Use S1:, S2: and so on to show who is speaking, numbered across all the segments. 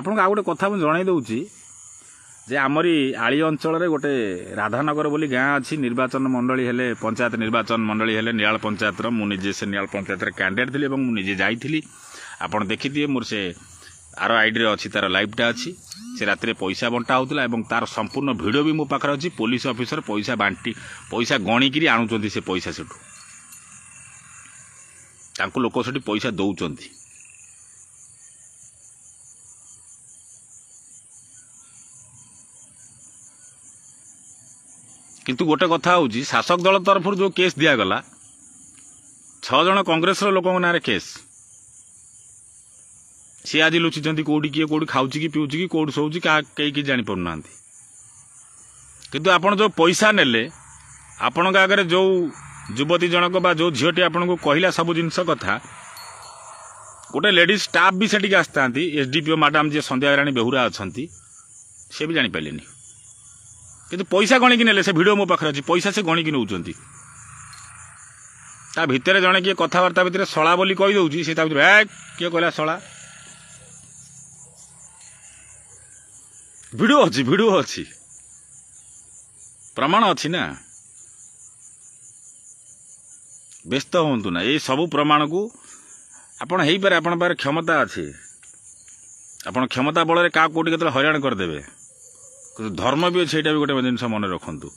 S1: ଆପଣଙ୍କୁ ଆଉ ଗୋଟେ କଥା ମୁଁ ଜଣାଇ ଦେଉଛି ଯେ ଆମରି ଆଳି ଅଞ୍ଚଳରେ ଗୋଟେ ରାଧାନଗର ବୋଲି ଗାଁ ଅଛି ନିର୍ବାଚନ ମଣ୍ଡଳୀ ହେଲେ ପଞ୍ଚାୟତ ନିର୍ବାଚନ ମଣ୍ଡଳୀ ହେଲେ ନିଆଳ ପଞ୍ଚାୟତର ମୁଁ ନିଜେ ସେ ନିଆଳ ପଞ୍ଚାୟତରେ କ୍ୟାଣ୍ଡିଡେଟ୍ ଥିଲି ଏବଂ ମୁଁ ନିଜେ ଯାଇଥିଲି ଆପଣ ଦେଖିଥିବେ ମୋର ସେ ଆର ଆଇଡ଼ିରେ ଅଛି ତା'ର ଲାଇଭ୍ଟା ଅଛି ସେ ରାତିରେ ପଇସା ବଣ୍ଟା ହେଉଥିଲା ଏବଂ ତା'ର ସମ୍ପୂର୍ଣ୍ଣ ଭିଡ଼ିଓ ବି ମୋ ପାଖରେ ଅଛି ପୋଲିସ ଅଫିସର ପଇସା ବାଣ୍ଟି ପଇସା ଗଣିକିରି ଆଣୁଛନ୍ତି ସେ ପଇସା ସେଠୁ ତାଙ୍କୁ ଲୋକ ସେଠି ପଇସା ଦେଉଛନ୍ତି କିନ୍ତୁ ଗୋଟେ କଥା ହେଉଛି ଶାସକ ଦଳ ତରଫରୁ ଯେଉଁ କେସ୍ ଦିଆଗଲା ଛଅ ଜଣ କଂଗ୍ରେସର ଲୋକଙ୍କ ନାଁରେ କେସ୍ ସିଏ ଆଜି ଲୁଚିଛନ୍ତି କେଉଁଠି କିଏ କେଉଁଠି ଖାଉଛି କି ପିଉଛି କି କେଉଁଠି ଶୋଉଛି କାହା କେହି କିଛି ଜାଣିପାରୁନାହାନ୍ତି କିନ୍ତୁ ଆପଣ ଯେଉଁ ପଇସା ନେଲେ ଆପଣଙ୍କ ଆଗରେ ଯେଉଁ ଯୁବତୀ ଜଣକ ବା ଯେଉଁ ଝିଅଟି ଆପଣଙ୍କୁ କହିଲା ସବୁ ଜିନିଷ କଥା ଗୋଟେ ଲେଡ଼ିଜ୍ ଷ୍ଟାଫ୍ ବି ସେଠିକି ଆସିଥାନ୍ତି S D P O madam ଯିଏ ସନ୍ଧ୍ୟା ରାଣୀ ବେହୁରା ଅଛନ୍ତି ସେ ବି ଜାଣିପାରିଲେନି କିନ୍ତୁ ପଇସା ଗଣିକି ନେଲେ ସେ ଭିଡ଼ିଓ ମୋ ପାଖରେ ଅଛି ପଇସା ସେ ଗଣିକି ନେଉଛନ୍ତି ତା ଭିତରେ ଜଣେ କିଏ କଥାବାର୍ତ୍ତା ଭିତରେ ଶଳା ବୋଲି କହିଦେଉଛି ସେ ତା ଭିତରେ ଏ କିଏ କହିଲା ଶଳା ଭିଡ଼ିଓ ଅଛି ଭିଡ଼ିଓ ଅଛି ପ୍ରମାଣ ଅଛି ନା ବ୍ୟସ୍ତ ହୁଅନ୍ତୁ ନା ଏଇ ସବୁ ପ୍ରମାଣକୁ ଆପଣ ହେଇପାରେ ଆପଣଙ୍କ ପାଖରେ କ୍ଷମତା ଅଛି ଆପଣ କ୍ଷମତା ବଳରେ କାହାକୁ କେଉଁଠି କେତେବେଳେ ହଇରାଣ କରିଦେବେ କିନ୍ତୁ ଧର୍ମ ବି ଅଛି ସେଇଟା ବି ଗୋଟେ ଜିନିଷ ମନେ ରଖନ୍ତୁ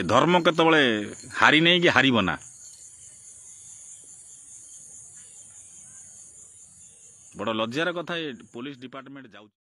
S1: ଏ ଧର୍ମ କେତେବେଳେ ହାରି ନେଇ କି ହାରିବ ନା ବଡ଼ ଲଜ୍ଜାର କଥା ଏ ପୋଲିସ ଡିପାର୍ଟମେଣ୍ଟ ଯାଉଛି